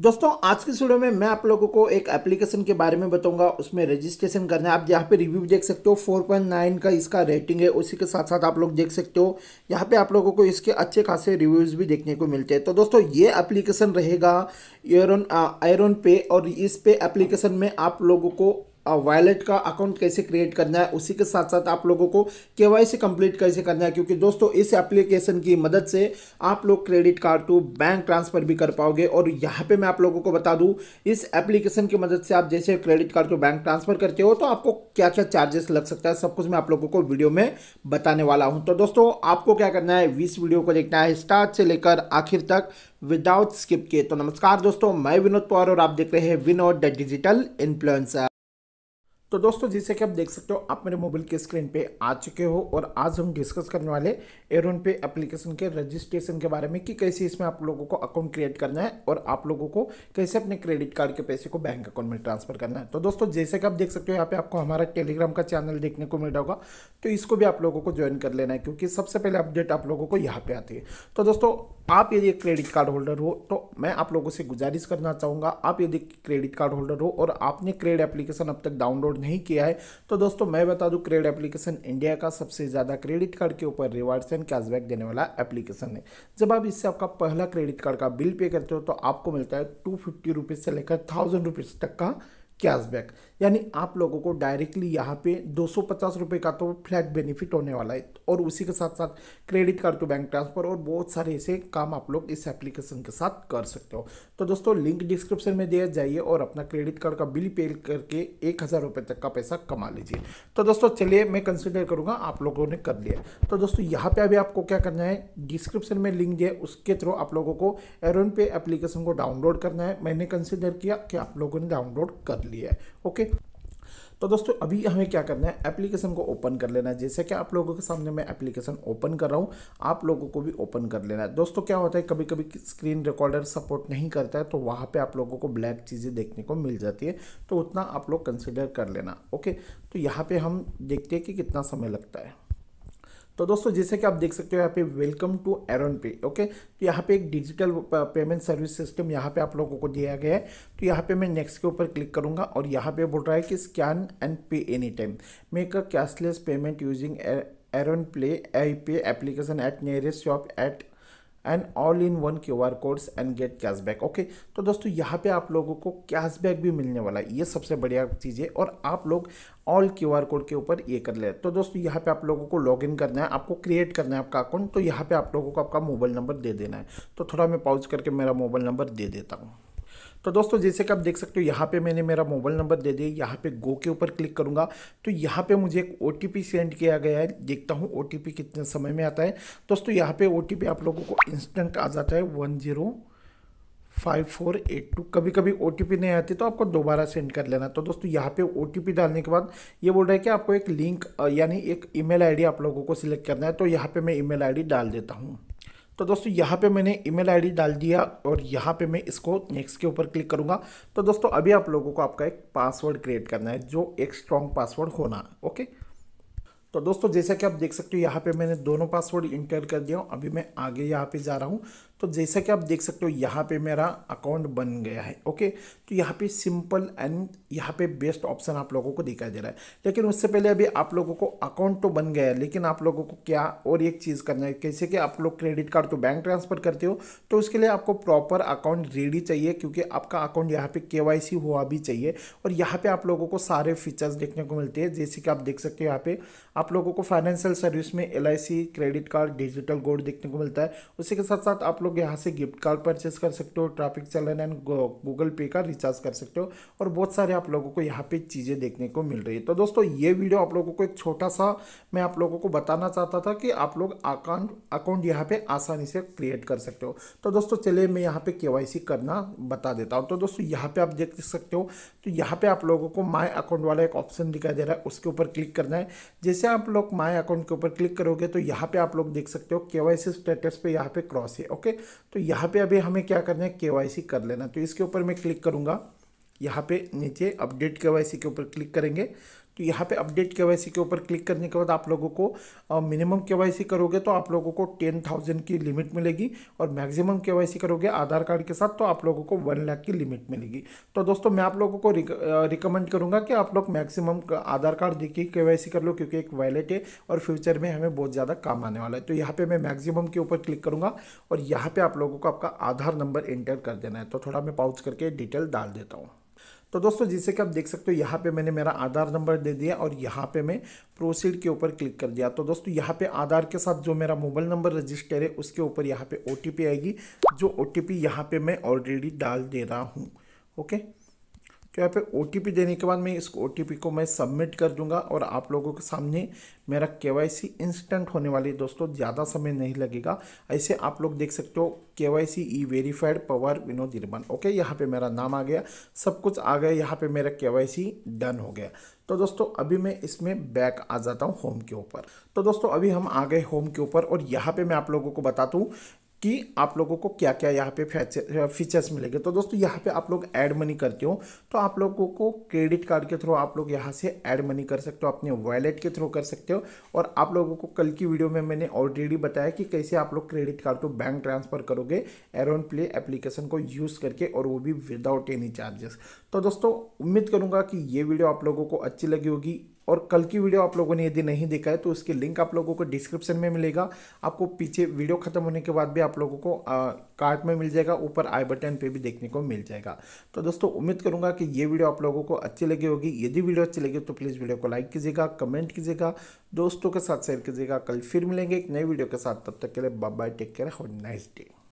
दोस्तों आज की वीडियो में मैं आप लोगों को एक एप्लीकेशन के बारे में बताऊंगा उसमें रजिस्ट्रेशन करना है आप यहाँ पे रिव्यू देख सकते हो 4.9 का इसका रेटिंग है उसी के साथ साथ आप लोग देख सकते हो यहाँ पे आप लोगों को इसके अच्छे खासे रिव्यूज़ भी देखने को मिलते हैं तो दोस्तों ये एप्लीकेशन रहेगा एयरन आयरन पे और इस पे एप्लीकेशन में आप लोगों को वॉलेट का अकाउंट कैसे क्रिएट करना है उसी के साथ साथ आप लोगों को केवाईसी कंप्लीट कैसे करना है क्योंकि दोस्तों इस एप्लीकेशन की मदद से आप लोग credit card to bank transfer भी कर पाओगे और यहाँ पे मैं आप लोगों को बता दूँ इस एप्लीकेशन की मदद से आप जैसे credit card to bank transfer करते हो तो आपको क्या क्या चार्जेस लग सकता है सब कुछ मैं आप लोगों को वीडियो में बताने वाला हूँ तो दोस्तों आपको क्या करना है इस वीडियो को देखना है स्टार्ट से लेकर आखिर तक विदाउट स्किप के तो नमस्कार दोस्तों मैं विनोद पवार और आप देख रहे हैं विनोद द डिजिटल इन्फ्लुएंसर तो दोस्तों जैसे कि आप देख सकते हो आप मेरे मोबाइल के स्क्रीन पे आ चुके हो और आज हम डिस्कस करने वाले एरोन पे एप्लीकेशन के रजिस्ट्रेशन के बारे में कि कैसे इसमें आप लोगों को अकाउंट क्रिएट करना है और आप लोगों को कैसे अपने क्रेडिट कार्ड के पैसे को बैंक अकाउंट में ट्रांसफर करना है तो दोस्तों जैसे कि आप देख सकते हो यहाँ पे आपको हमारा टेलीग्राम का चैनल देखने को मिल रहा होगा तो इसको भी आप लोगों को ज्वाइन कर लेना है क्योंकि सबसे पहले अपडेट आप लोगों को यहाँ पर आती है तो दोस्तों आप यदि क्रेडिट कार्ड होल्डर हो तो मैं आप लोगों से गुजारिश करना चाहूँगा आप यदि क्रेडिट कार्ड होल्डर हो और आपने क्रेड एप्लीकेशन अब तक डाउनलोड डाउनलोड नहीं किया है तो दोस्तों मैं बता दूं क्रेड एप्लीकेशन इंडिया का सबसे ज़्यादा क्रेडिट कार्ड के ऊपर रिवार्ड्स एंड कैशबैक देने वाला एप्लीकेशन है जब आप इससे आपका पहला क्रेडिट कार्ड का बिल पे करते हो तो आपको मिलता है टू फिफ्टी से लेकर थाउजेंड तक का कैशबैक यानी आप लोगों को डायरेक्टली यहाँ पे दो सौ का तो फ्लैट बेनिफिट होने वाला है और उसी के साथ साथ credit card to bank transfer और बहुत सारे ऐसे काम आप लोग इस एप्लीकेशन के साथ कर सकते हो तो दोस्तों लिंक डिस्क्रिप्शन में दिया जाइए और अपना क्रेडिट कार्ड का बिल पे करके एक हज़ार रुपये तक का पैसा कमा लीजिए तो दोस्तों चलिए मैं कंसिडर करूँगा आप लोगों ने कर लिया तो दोस्तों यहाँ पर अभी आपको क्या करना है डिस्क्रिप्शन में लिंक दिया उसके थ्रू आप लोगों को एरोन पे एप्लीकेशन को डाउनलोड करना है मैंने कंसिडर किया कि आप लोगों ने डाउनलोड कर लिया लिया है ओके तो दोस्तों अभी हमें क्या करना है एप्लीकेशन को ओपन कर लेना है जैसे कि आप लोगों के सामने मैं एप्लीकेशन ओपन कर रहा हूँ आप लोगों को भी ओपन कर लेना है दोस्तों क्या होता है कभी कभी स्क्रीन रिकॉर्डर सपोर्ट नहीं करता है तो वहाँ पे आप लोगों को ब्लैक चीज़ें देखने को मिल जाती है तो उतना आप लोग कंसिडर कर लेना ओके तो यहाँ पर हम देखते हैं कि कितना समय लगता है तो दोस्तों जैसे कि आप देख सकते हो यहाँ पे वेलकम टू एरन पे ओके तो यहाँ पे एक डिजिटल पेमेंट सर्विस सिस्टम यहाँ पे आप लोगों को दिया गया है तो यहाँ पे मैं नेक्स्ट के ऊपर क्लिक करूँगा और यहाँ पे बोल रहा है कि scan and pay any time make a cashless payment using Aeron play I pay application at nearest shop at and all in one Q R codes and get cashback okay तो दोस्तों यहाँ पे आप लोगों को कैशबैक भी मिलने वाला है ये सबसे बढ़िया चीज़ है और आप लोग ऑल क्यू आर कोड के ऊपर ये कर ले तो दोस्तों यहाँ पे आप लोगों को लॉग इन करना है आपको क्रिएट करना है आपका अकाउंट तो यहाँ पे आप लोगों को आपका मोबाइल नंबर दे देना है तो थोड़ा मैं पाउच करके मेरा मोबाइल नंबर दे देता हूँ तो दोस्तों जैसे कि आप देख सकते हो यहाँ पे मैंने मेरा मोबाइल नंबर दे दिया यहाँ पे गो के ऊपर क्लिक करूँगा तो यहाँ पे मुझे एक ओ सेंड किया गया है देखता हूँ ओ कितने समय में आता है दोस्तों यहाँ पे ओ आप लोगों को इंस्टेंट आ जाता है one zero five four eight two कभी कभी ओ नहीं आती तो आपको दोबारा सेंड कर लेना तो दोस्तों यहाँ पे ओ डालने के बाद ये बोल रहा है कि आपको एक लिंक यानी एक ईमेल आईडी आप लोगों को सिलेक्ट करना है तो यहाँ पे मैं ईमेल आईडी डाल देता हूँ तो दोस्तों यहाँ पे मैंने ईमेल आईडी डाल दिया और यहाँ पे मैं इसको नेक्स्ट के ऊपर क्लिक करूँगा तो दोस्तों अभी आप लोगों को आपका एक पासवर्ड क्रिएट करना है जो एक स्ट्रॉन्ग पासवर्ड होना है ओके तो दोस्तों जैसा कि आप देख सकते हो यहाँ पे मैंने दोनों पासवर्ड इंटर कर दिया अभी मैं आगे यहाँ पे जा रहा हूँ तो जैसा कि आप देख सकते हो यहाँ पे मेरा अकाउंट बन गया है ओके तो यहाँ पे सिंपल एंड यहाँ पे बेस्ट ऑप्शन आप लोगों को दिखाई दे रहा है लेकिन उससे पहले अभी आप लोगों को अकाउंट तो बन गया है लेकिन आप लोगों को क्या और एक चीज़ करना है कैसे कि आप लोग credit card to bank transfer करते हो तो उसके लिए आपको प्रॉपर अकाउंट रेडी चाहिए क्योंकि आपका अकाउंट यहाँ पर के हुआ भी चाहिए और यहाँ पर आप लोगों को सारे फीचर्स देखने को मिलते हैं जैसे कि आप देख सकते हो यहाँ पर आप लोगों को फाइनेंशियल सर्विस में एल क्रेडिट कार्ड डिजिटल गोल्ड देखने को मिलता है उसी के साथ साथ आप लोग लोग यहाँ से गिफ्ट कार्ड परचेस कर सकते हो ट्रैफिक चलन एंड गूगल पे का रिचार्ज कर सकते हो और बहुत सारे आप लोगों को यहाँ पे चीज़ें देखने को मिल रही है तो दोस्तों ये वीडियो आप लोगों को एक छोटा सा मैं आप लोगों को बताना चाहता था कि आप लोग अकाउंट अकाउंट यहाँ पे आसानी से क्रिएट कर सकते हो तो दोस्तों चलिए मैं यहाँ पे के करना बता देता हूँ तो दोस्तों यहाँ पे आप देख सकते हो तो यहाँ पे आप लोगों को माई अकाउंट वाला एक ऑप्शन दिखाई दे रहा है उसके ऊपर क्लिक करना है जैसे आप लोग माई अकाउंट के ऊपर क्लिक करोगे तो यहाँ पे आप लोग देख सकते हो के स्टेटस पे यहाँ पे क्रॉस है ओके तो यहाँ पे अभी हमें क्या करना है के कर लेना तो इसके ऊपर मैं क्लिक करूँगा यहाँ पे नीचे अपडेट के के ऊपर क्लिक करेंगे तो यहाँ पे अपडेट के के ऊपर क्लिक करने के बाद आप लोगों को मिनिमम के करोगे तो आप लोगों को टेन थाउजेंड की लिमिट मिलेगी और मैक्सिमम के करोगे आधार कार्ड के साथ तो आप लोगों को वन लाख की लिमिट मिलेगी तो दोस्तों मैं आप लोगों को रिक, रिकमेंड करूँगा कि आप लोग मैक्सिमम आधार कार्ड देखिए के कर लो क्योंकि एक वैलेट है और फ्यूचर में हमें बहुत ज़्यादा काम आने वाला है तो यहाँ पर मैं मैक्सिमम के ऊपर क्लिक करूँगा और यहाँ पर आप लोगों को आपका आधार नंबर एंटर कर देना है तो थोड़ा मैं पाउच करके डिटेल डाल देता हूँ तो दोस्तों जैसे कि आप देख सकते हो यहाँ पे मैंने मेरा आधार नंबर दे दिया और यहाँ पे मैं प्रोसीड के ऊपर क्लिक कर दिया तो दोस्तों यहाँ पे आधार के साथ जो मेरा मोबाइल नंबर रजिस्टर है उसके ऊपर यहाँ पे ओ आएगी जो ओ टी पी यहाँ पर मैं ऑलरेडी डाल दे रहा हूँ ओके तो यहाँ पे ओ देने के बाद मैं इस ओ को मैं सबमिट कर दूंगा और आप लोगों के सामने मेरा के इंस्टेंट होने वाली है दोस्तों ज़्यादा समय नहीं लगेगा ऐसे आप लोग देख सकते हो K Y C E verified Pawar Vinod Nirman okay यहाँ पे मेरा नाम आ गया सब कुछ आ गया यहाँ पे मेरा के वाई सी डन हो गया तो दोस्तों अभी मैं इसमें बैक आ जाता हूँ होम के ऊपर तो दोस्तों अभी हम आ गए होम के ऊपर और यहाँ पे मैं आप लोगों को बताता हूँ कि आप लोगों को क्या क्या यहाँ पे फीचर्स मिलेंगे तो दोस्तों यहाँ पे आप लोग ऐड मनी करते हो तो आप लोगों को क्रेडिट कार्ड के थ्रू आप लोग यहाँ से ऐड मनी कर सकते हो अपने वॉलेट के थ्रू कर सकते हो और आप लोगों को कल की वीडियो में मैंने ऑलरेडी बताया कि कैसे आप लोग credit card to bank transfer करोगे एरोन प्ले एप्लीकेशन को यूज़ करके और वो भी विदाउट एनी चार्जेस तो दोस्तों उम्मीद करूँगा कि ये वीडियो आप लोगों को अच्छी लगी होगी और कल की वीडियो आप लोगों ने यदि नहीं देखा है तो उसकी लिंक आप लोगों को डिस्क्रिप्शन में मिलेगा आपको पीछे वीडियो खत्म होने के बाद भी आप लोगों को कार्ट में मिल जाएगा ऊपर आई बटन पे भी देखने को मिल जाएगा तो दोस्तों उम्मीद करूंगा कि ये वीडियो आप लोगों को अच्छी लगी होगी यदि वीडियो अच्छी लगी तो प्लीज़ वीडियो को लाइक कीजिएगा कमेंट कीजिएगा दोस्तों के साथ शेयर कीजिएगा कल फिर मिलेंगे एक नई वीडियो के साथ तब तक के लिए bye take care have nice day